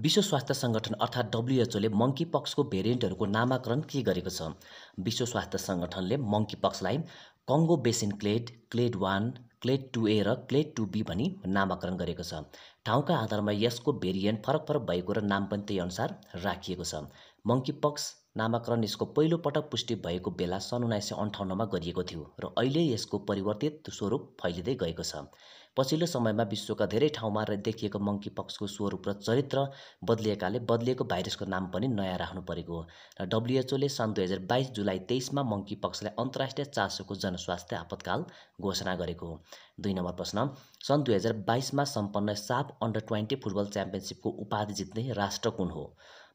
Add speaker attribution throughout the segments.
Speaker 1: विश्व स्वास्थ्य सङ्गठन अर्थात् डब्लुएचओले मङ्की पक्सको भेरिएन्टहरूको नामाकरण के गरेको छ विश्व स्वास्थ्य सङ्गठनले मङ्की पक्सलाई Congo basin clade clade one clade two A र क्लेड टू बी भनी नामाकरण गरेको छ ठाउँका आधारमा यसको भेरिएन्ट फरक फरक भएको र नाम पनि त्यही अनुसार राखिएको छ मङ्की पक्स नामाकरण यसको पहिलोपटक पुष्टि भएको बेला सन् उन्नाइस सय अन्ठाउन्नमा गरिएको थियो र अहिले यसको परिवर्तित स्वरूप फैलिँदै गएको छ पछिल्लो समयमा विश्वका धेरै ठाउँमा देखिएको मङ्की पक्सको स्वरूप र चरित्र बदलिएकाले बदलिएको भाइरसको नाम पनि नयाँ राख्नु परेको हो र डब्लुएचओले सन् दुई हजार बाइस जुलाई तेइसमा मङ्की पक्सलाई अन्तर्राष्ट्रिय चासोको जनस्वास्थ्य आपतकाल घोषणा गरेको हो दुई नम्बर प्रश्न सन् दुई हजार बाइसमा सम्पन्न साफ अन्डर ट्वेन्टी फुटबल च्याम्पियनसिपको उपाधि जित्ने राष्ट्र कुन हो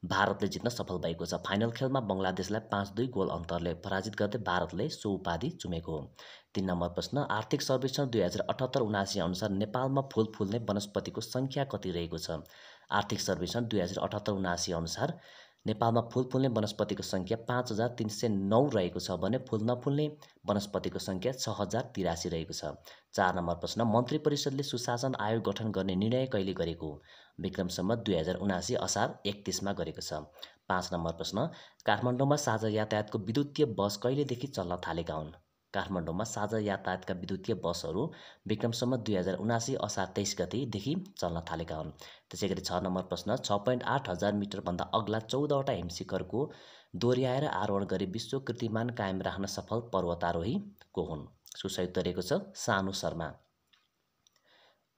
Speaker 1: भारतले जित्न सफल भएको छ फाइनल खेलमा बङ्गलादेशलाई पाँच दुई गोल अन्तरले पराजित गर्दै भारतले सो उपाधि चुमेको हो तिन नम्बर प्रश्न आर्थिक सर्वेक्षण दुई हजार अठहत्तर उनासी अनुसार नेपालमा फुल फुल्ने वनस्पतिको सङ्ख्या कति रहेको छ आर्थिक सर्वेक्षण दुई हजार अठहत्तर उनासी अनुसार नेपालमा फुल फुल्ने वनस्पतिको सङ्ख्या पाँच हजार तिन सय नौ रहेको छ भने फुल नफुल्ने वनस्पतिको सङ्ख्या छ हजार तिरासी रहेको छ चार नम्बर प्रश्न मन्त्री परिषदले सुशासन आयोग गठन गर्ने निर्णय कहिले गरेको विक्रमसम्म दुई हजार उनासी असार एकतिसमा गरेको छ पाँच नम्बर प्रश्न काठमाडौँमा साझा यातायातको विद्युतीय बस कहिलेदेखि चल्न थालेका हुन् काठमाडौँमा साझा यातायातका विद्युतीय बसहरू विक्रमसम्म दुई हजार उनासी असार तेइस गतिदेखि चल्न थालेका हुन् त्यसै गरी छ नम्बर प्रश्न छ पोइन्ट आठ हजार मिटरभन्दा अग्ला चौधवटा हिमशिखरको दोहोऱ्याएर आरोहण गरी विश्व कृतिमान कायम राख्न सफल पर्वतारोही को हुन् सुसयुक्त रहेको छ सानु शर्मा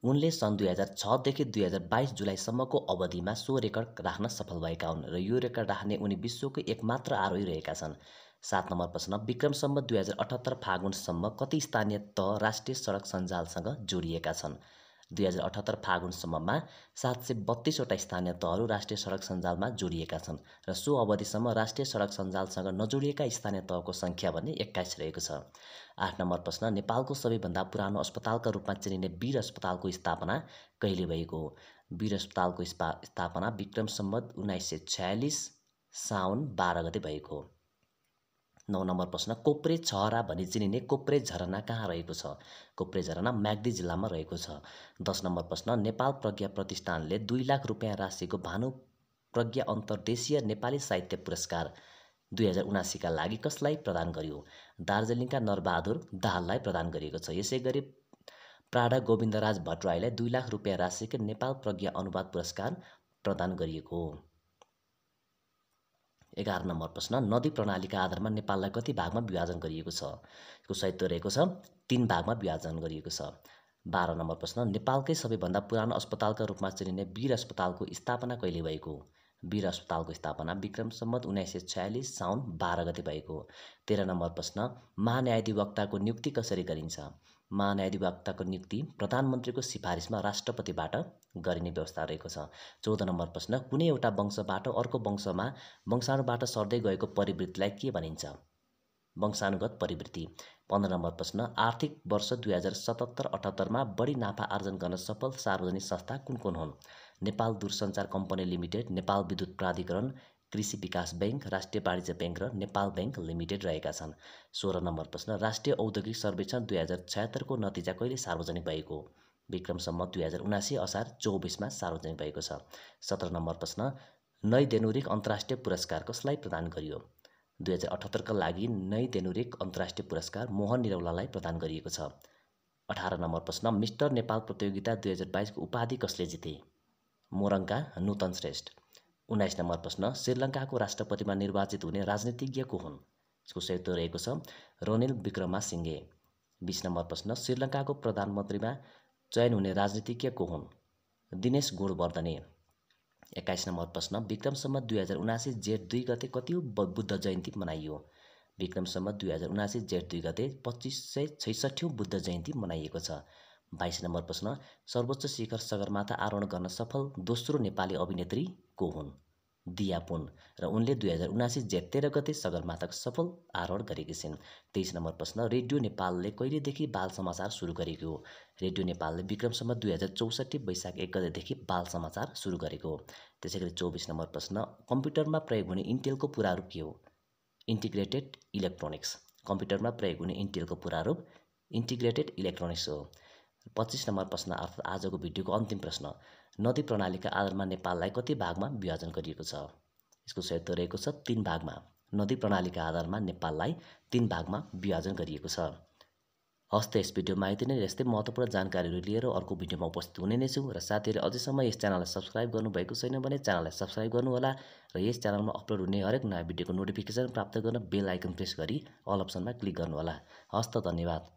Speaker 1: उनले सन् दुई हजार छदेखि दुई हजार बाइस जुलाईसम्मको अवधिमा सो रेकर्ड राख्न सफल भएका हुन् र यो रेकर्ड राख्ने उनी विश्वको एकमात्र आरोही रहेका छन् सात नम्बर प्रश्न विक्रमसम्म दुई हजार अठहत्तर फागुनसम्म कति स्थानीय तह राष्ट्रिय सडक सञ्जालसँग जोडिएका छन् दुई हजार अठहत्तर फागुनसम्ममा सात सय बत्तिसवटा स्थानीय तहहरू राष्ट्रिय सडक सञ्जालमा जोडिएका छन् र सो अवधिसम्म राष्ट्रिय सडक सञ्जालसँग नजोडिएका स्थानीय तहको सङ्ख्या भने एक्काइस रहेको छ आठ नम्बर प्रश्न नेपालको सबैभन्दा पुरानो अस्पतालका रूपमा चिनिने वीर अस्पतालको स्थापना कहिले भएको हो वीर अस्पतालको स्थापना विक्रम सम्बत उन्नाइस सय छयालिस साउन बाह्र गते भएको हो नौ नम्बर प्रश्न कोप्रे छहरा भनी चिनिने कोप्रे झरना कहाँ रहेको छ कोप्रे झरना म्याग्दी जिल्लामा रहेको छ दस नम्बर प्रश्न नेपाल प्रज्ञा प्रतिष्ठानले दुई लाख रुपियाँ राशिको भानु प्रज्ञा अन्तर्देशीय नेपाली साहित्य पुरस्कार दुई हजार उनासीका लागि कसलाई प्रदान गरियो दार्जिलिङका नरबहादुर दाहाललाई प्रदान गरिएको छ यसै गरी प्राडा गोविन्दराज भट्टराईलाई दुई लाख रुपियाँ राशिको नेपाल प्रज्ञा अनुवाद पुरस्कार प्रदान गरिएको हो एघार नम्बर प्रश्न नदी प्रणालीका आधारमा नेपाललाई कति भागमा विभाजन गरिएको छ यसको सहित रहेको छ तिन भागमा विभाजन गरिएको छ बाह्र नम्बर प्रश्न नेपालकै सबैभन्दा पुरानो अस्पतालका रूपमा चिनिने वीर अस्पतालको स्थापना कहिले भएको वीर अस्पतालको स्थापना विक्रम सम्मत उन्नाइस सय छयालिस साउन बाह्र गते भएको तेह्र नम्बर प्रश्न महान्यायाधिवक्ताको नियुक्ति कसरी गरिन्छ महान्यायाधिवक्ताको नियुक्ति प्रधानमन्त्रीको सिफारिसमा राष्ट्रपतिबाट गरिने व्यवस्था रहेको छ चौध नम्बर प्रश्न कुनै एउटा वंशबाट अर्को वंशमा वंशाणुबाट सर्दै गएको परिवृत्तिलाई के भनिन्छ वंशानुगत परिवृत्ति पन्ध्र नम्बर प्रश्न आर्थिक वर्ष दुई हजार सतहत्तर अठहत्तरमा बढी नाफा आर्जन गर्न सफल सार्वजनिक संस्था कुन कुन हुन् नेपाल दूरसञ्चार कम्पनी लिमिटेड नेपाल विद्युत प्राधिकरण कृषि विकास ब्याङ्क राष्ट्रिय वाणिज्य ब्याङ्क र नेपाल ब्याङ्क लिमिटेड रहेका छन् सोह्र नम्बर प्रश्न राष्ट्रिय औद्योगिक सर्वेक्षण दुई हजार छयत्तरको नतिजा कहिले सार्वजनिक भएको विक्रमसम्म दुई हजार उनासी असार चौबिसमा सार्वजनिक भएको छ सत्र नम्बर प्रश्न नै देनुरिक अन्तर्राष्ट्रिय पुरस्कार कसलाई प्रदान गरियो दुई हजार अठहत्तरका लागि नै देनुरिक अन्तर्राष्ट्रिय पुरस्कार मोहन निरौलालाई प्रदान गरिएको छ अठार नम्बर प्रश्न मिस्टर नेपाल प्रतियोगिता दुई हजार बाइसको उपाधि कसले जिते मोरङका नूतन श्रेष्ठ उन्नाइस नम्बर प्रश्न श्रीलङ्काको राष्ट्रपतिमा निर्वाचित हुने राजनीतिज्ञ को हुन् यसको उत्तर रहेको छ रनिल विक्रमा सिङ्गे बिस नम्बर प्रश्न श्रीलङ्काको प्रधानमन्त्रीमा चयन हुने राजनीतिज्ञ को हुन् दिनेश गुणवर्धने एक्काइस नम्बर प्रश्न विक्रमसम्म दुई हजार उनासी जेठ दुई गते कति बुद्ध जयन्ती मनाइयो विक्रमसम्म दुई हजार उनासी जेठ दुई गते पच्चिस सय छैसठौँ बुद्ध जयन्ती मनाइएको छ बाइस नम्बर प्रश्न सर्वोच्च शिखर सगरमाथा आरोहण गर्न सफल दोस्रो नेपाली अभिनेत्री को हुन् दिया र उनले दुई हजार उनासी जेठ तेह्र गते सगरमाथाको सफल आरोहण गरेकी छिन् तेइस नम्बर प्रश्न रेडियो नेपालले कहिलेदेखि बाल समाचार सुरु गरेको हो रेडियो नेपालले विक्रमसम्म दुई हजार चौसठी वैशाख एक गतेदेखि बाल समाचार सुरु गरेको हो त्यसै गरी चौबिस नम्बर प्रश्न कम्प्युटरमा प्रयोग हुने इन्टेलको पुरा रूप के हो इन्टिग्रेटेड इलेक्ट्रोनिक्स कम्प्युटरमा प्रयोग हुने इन्टेलको पुरा रूप इन्टिग्रेटेड इलेक्ट्रोनिक्स हो पच्चिस नम्बर प्रश्न अर्थात् आजको भिडियोको अन्तिम प्रश्न नदी प्रणालीका आधारमा नेपाललाई कति भागमा विभाजन गरिएको छ यसको उत्तर रहेको छ तिन भागमा नदी प्रणालीका आधारमा नेपाललाई तिन भागमा विभाजन गरिएको छ हस् त यस भिडियोमा यति नै यस्तै महत्त्वपूर्ण जानकारीहरू लिएर अर्को भिडियोमा उपस्थित हुने नै छु र साथीहरूले अझैसम्म यस च्यानललाई सब्सक्राइब गर्नुभएको छैन भने च्यानललाई सब्सक्राइब गर्नुहोला र यस च्यानलमा अपलोड हुने हरेक नयाँ भिडियोको नोटिफिकेसन प्राप्त गर्न बेल आइकन प्रेस गरी अल अप्सनमा क्लिक गर्नुहोला हस् त धन्यवाद